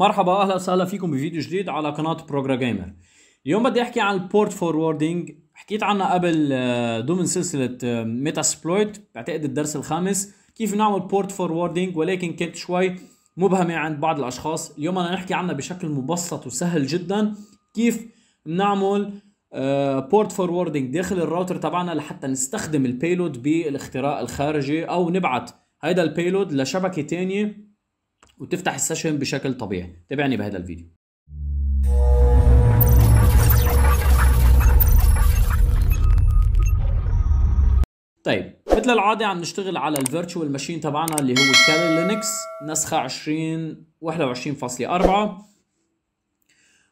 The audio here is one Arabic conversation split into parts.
مرحبا اهلا وسهلا فيكم بفيديو جديد على قناه بروجرا جيمر اليوم بدي احكي عن البورت فوروردينج حكيت عنها قبل ضمن آه، سلسله ميتا آه، سبلويت بعتقد الدرس الخامس كيف نعمل بورت فوروردينج ولكن كانت شوي مبهمه عند بعض الاشخاص اليوم انا نحكي عنها بشكل مبسط وسهل جدا كيف نعمل بورت آه، فوروردينج داخل الراوتر تبعنا لحتى نستخدم البيلود بالاختراق الخارجي او نبعت هيدا البيلود لشبكه ثانيه وتفتح السيشن بشكل طبيعي تابعني بهذا الفيديو طيب مثل العادة عم نشتغل على الفيرتشوال ماشين تبعنا اللي هو كالي لينكس نسخة 20 21.4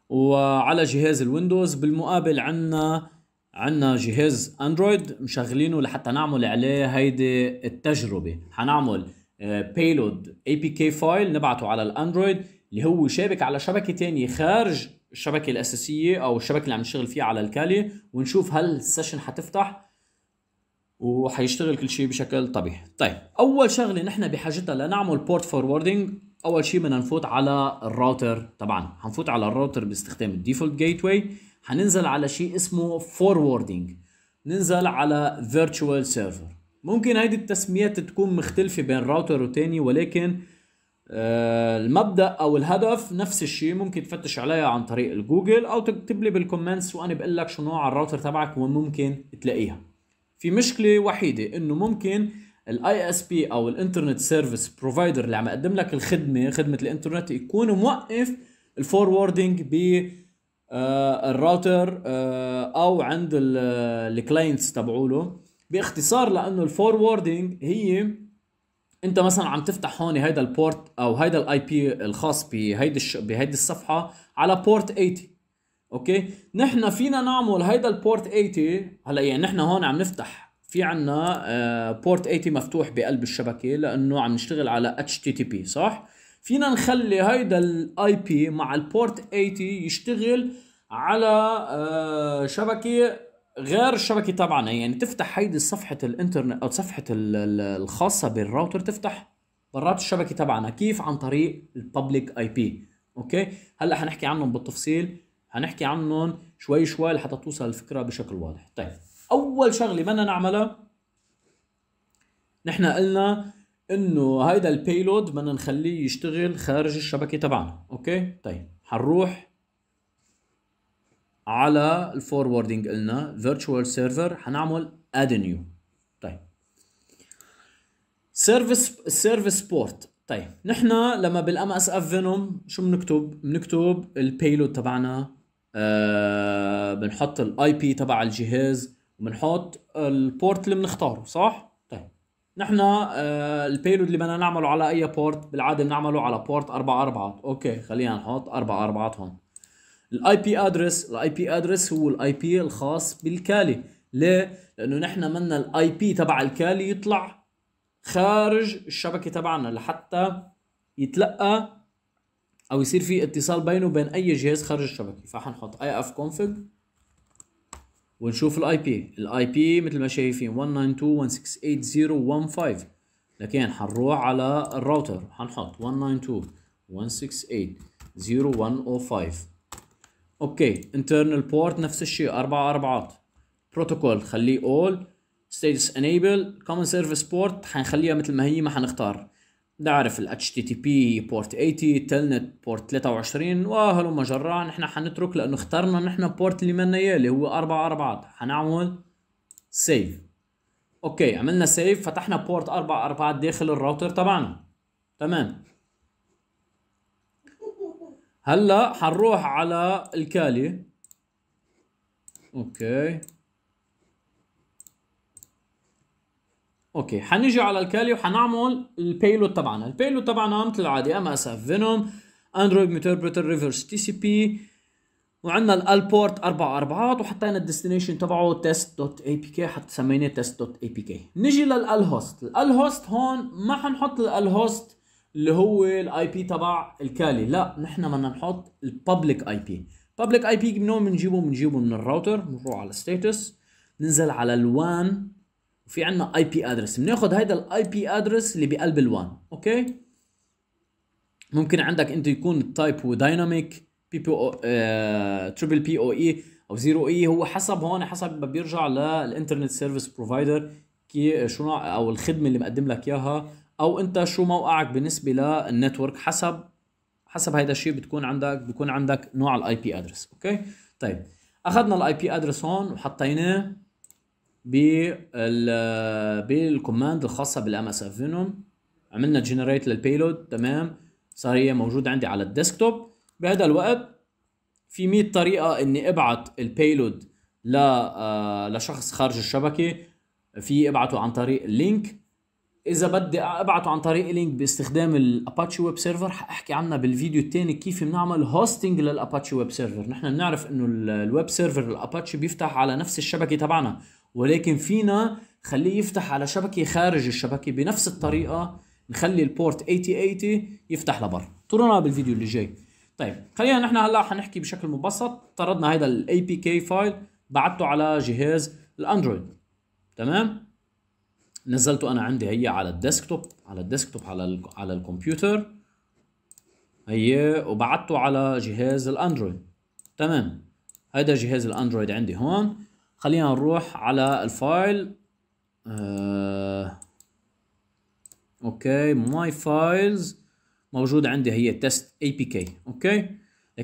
وعلى جهاز الويندوز بالمقابل عنا عنا جهاز اندرويد مشغلينه لحتى نعمل عليه هيدي التجربة حنعمل بيلود اي بي كي فايل نبعته على الاندرويد اللي هو شابك على شبكه ثانيه خارج الشبكه الاساسيه او الشبكه اللي عم نشتغل فيها على الكالي ونشوف هل السيشن حتفتح وحيشتغل كل شيء بشكل طبيعي طيب اول شغله نحن بحاجتها لنعمل بورت فوروردنج اول شيء بدنا نفوت على الراوتر طبعا حنفوت على الراوتر باستخدام الديفولت جيت واي حننزل على شيء اسمه فوروردنج ننزل على فيرتشوال سيرفر ممكن هيدي التسميات تكون مختلفة بين راوتر وتاني ولكن آه، المبدا او الهدف نفس الشيء ممكن تفتش عليها عن طريق الجوجل او تكتب لي بالكومنتس وانا بقول لك شو نوع الراوتر تبعك وين ممكن تلاقيها في مشكله وحيده انه ممكن الاي اس بي او الانترنت سيرفيس بروفايدر اللي عم يقدم لك الخدمه خدمه الانترنت يكون موقف الفوروردنج ب آه، الراوتر آه، او عند الكلاينتس تبعوله باختصار لانه الفوروردنج هي انت مثلا عم تفتح هون هيدا البورت او هيدا الاي بي الخاص بهيدي الش... بهيدي الصفحه على بورت 80 اوكي نحن فينا نعمل هيدا البورت 80 هلا يعني نحن هون عم نفتح في عنا بورت آه، 80 مفتوح بقلب الشبكه لانه عم نشتغل على اتش تي تي بي صح فينا نخلي هيدا الاي بي مع البورت 80 يشتغل على آه، شبكه غير الشبكه تبعنا يعني تفتح هيدي صفحه الانترنت او صفحه الخاصه بالراوتر تفتح برات الشبكه تبعنا كيف عن طريق الببليك اي بي اوكي هلا حنحكي عنهم بالتفصيل حنحكي عنهم شوي شوي لحتى توصل الفكره بشكل واضح طيب اول شغله بدنا نعملها نحن قلنا انه هيدا البيلود بدنا نخليه يشتغل خارج الشبكه تبعنا اوكي طيب حنروح على الفوروردنج قلنا فيرتشوال سيرفر هنعمل اد نيو طيب سيرفيس سيرفيس بورت طيب نحن لما بالام اس اف فينوم شو بنكتب بنكتب البيلود تبعنا آه بنحط الاي بي تبع الجهاز وبنحط البورت اللي بنختاره صح طيب نحن آه البيلود اللي بدنا نعمله على اي بورت بالعاده بنعمله على بورت 4 4 اوكي خلينا نحط 4 4 هون الاي بي ادرس الاي بي ادرس هو الاي بي الخاص بالكالي ليه لانه نحن منا الاي بي تبع الكالي يطلع خارج الشبكه تبعنا لحتى يتلقى او يصير في اتصال بينه وبين اي جهاز خارج الشبكه فحنحط اي اف كونفج ونشوف الاي بي الاي بي مثل ما شايفين 192.168.0.1.5 لكن حنروح على الراوتر حنحط 192.168.0.1.05 اوكي انترنال بورت نفس الشيء اربعة اربعات بروتوكول خليه اول ستيتس انيبل كومن سيرفيس بورت حنخليها مثل ما هي ما حنختار نعرف ال HTTP بورت 80 تلنت بورت 23 وهلو مجرة نحن حنترك لانه اخترنا نحن بورت اللي منا اياه اللي هو 4 4 حنعمل سيف اوكي عملنا سيف فتحنا بورت 4 4 داخل الراوتر تبعنا تمام هلا حنروح على الكالي اوكي اوكي حنيجي على الكالي وحنعمل البيلود تبعنا البيلود تبعنا مثل العادي ام اس اف فينوم اندرويد ميتربريتر ريفرس تي سي بي وعندنا الالبورت اربع اربعات وحطينا الديستنيشن تبعه تيست دوت اي بي كي حتى سميناه تيست دوت اي بي كي نيجي للالهوست الالهوست هون ما حنحط الالهوست اللي هو الاي بي تبع الكالي لا نحن بدنا نحط الببليك اي بي ببليك اي بي من وين بنجيبه بنجيبه من الراوتر بنروح على ستاتس ننزل على الوان وفي عندنا اي بي ادرس بناخذ هيدا الاي بي ادرس اللي بقلب الوان اوكي ممكن عندك انت يكون التايب هو دايناميك بي بي او تريبل بي او اي او زيرو اي هو حسب هون حسب ما بيرجع للانترنت سيرفيس بروفايدر كي شو او الخدمه اللي مقدم لك اياها او انت شو موقعك بالنسبه للنتورك حسب حسب هيدا الشيء بتكون عندك بيكون عندك نوع الاي بي ادرس اوكي طيب اخذنا الاي بي ادرس هون وحطيناه بال بالكوماند الخاصه بالام اس اف فينوم عملنا جنريت للبيلود تمام صار هي موجوده عندي على الديسكتوب بهذا الوقت في 100 طريقه اني ابعت البيلود ل آه، لشخص خارج الشبكه في ابعته عن طريق اللينك اذا بدي ابعته عن طريق لينك باستخدام الاباتشي ويب سيرفر حاحكي عنها بالفيديو الثاني كيف بنعمل هوستنج للاباتشي ويب سيرفر نحن بنعرف انه الويب سيرفر الاباتشي بيفتح على نفس الشبكه تبعنا ولكن فينا خليه يفتح على شبكه خارج الشبكه بنفس الطريقه نخلي البورت 8080 يفتح لبر ترونا بالفيديو اللي جاي طيب خلينا نحن هلا حنحكي بشكل مبسط طردنا هيدا الاي بي كي فايل بعته على جهاز الاندرويد تمام نزلته انا عندي هي على الديسكتوب على الديسكتوب على ال على الكمبيوتر هي وبعته على جهاز الاندرويد تمام هيدا جهاز الاندرويد عندي هون خلينا نروح على الفايل آه. اوكي ماي فايلز موجود عندي هي تيست اي بي كي اوكي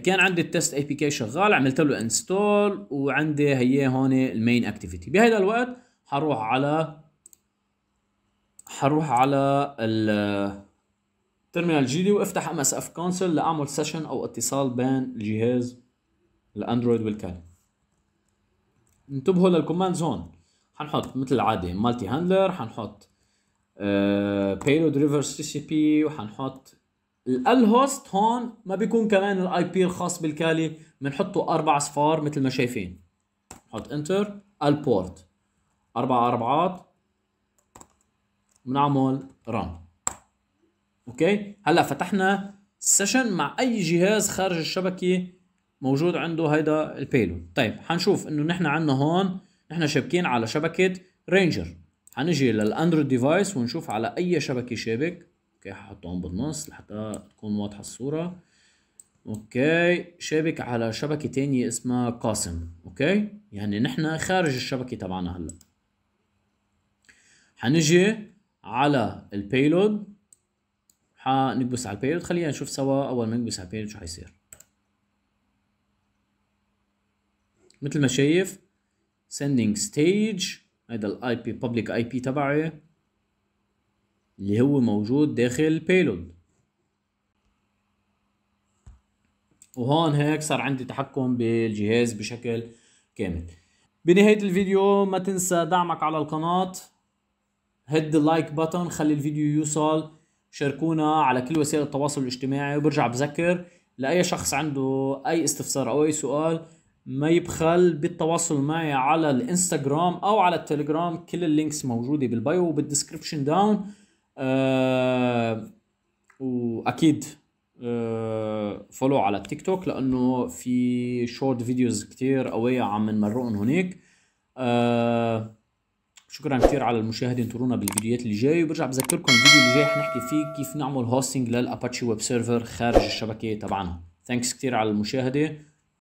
كان عندي التست اي بي كي شغال عملت له انستول وعندي هي هون المين اكتيفيتي بهذا الوقت حروح على حروح على جي دي وافتح ام اس اف كونسل لاعمل سيشن او اتصال بين الجهاز الاندرويد والكالي انتبهوا للكوماندز هون حنحط مثل العاده مالتي هاندلر حنحط بيلود ريفرس تي سي بي وحنحط ال هوست هون ما بيكون كمان الاي بي الخاص بالكالي بنحطه اربع اصفار مثل ما شايفين نحط انتر البورت اربع اربعات بنعمل ران اوكي هلا فتحنا السيشن مع اي جهاز خارج الشبكه موجود عنده هيدا البيلود طيب حنشوف انه نحن عندنا هون نحن شابكين على شبكه رينجر حنجي للاندرويد ديفايس ونشوف على اي شبكه شابك اوكي ححطه هون بالنص لحتى تكون واضحه الصوره اوكي شابك على شبكه تانية اسمها قاسم اوكي يعني نحن خارج الشبكه تبعنا هلا حنجي على البيلود حنكبس على البيلود خلينا نشوف سوا اول ما نكبس على البيلود شو حيصير مثل ما شايف sending stage هذا الاي بي public اي بي تبعي اللي هو موجود داخل البيلود وهون هيك صار عندي تحكم بالجهاز بشكل كامل بنهاية الفيديو ما تنسى دعمك على القناة هد اللايك بتن خلي الفيديو يوصل شاركونا على كل وسائل التواصل الاجتماعي وبرجع بذكر لاي شخص عنده اي استفسار او اي سؤال ما يبخل بالتواصل معي على الانستغرام او على التليجرام كل اللينكس موجوده بالبايو وبالديسكربشن داون أه واكيد فولو آه، على التيك توك لانه في شورت فيديوز كتير قويه عم نمرقهم هناك أه شكرا كثير على المشاهده انطرونا بالفيديوهات اللي جاي وبرجع بذكركم الفيديو اللي جاي حنحكي فيه كيف نعمل هوستنج للاباتشي ويب سيرفر خارج الشبكه تبعنا ثانكس كثير على المشاهده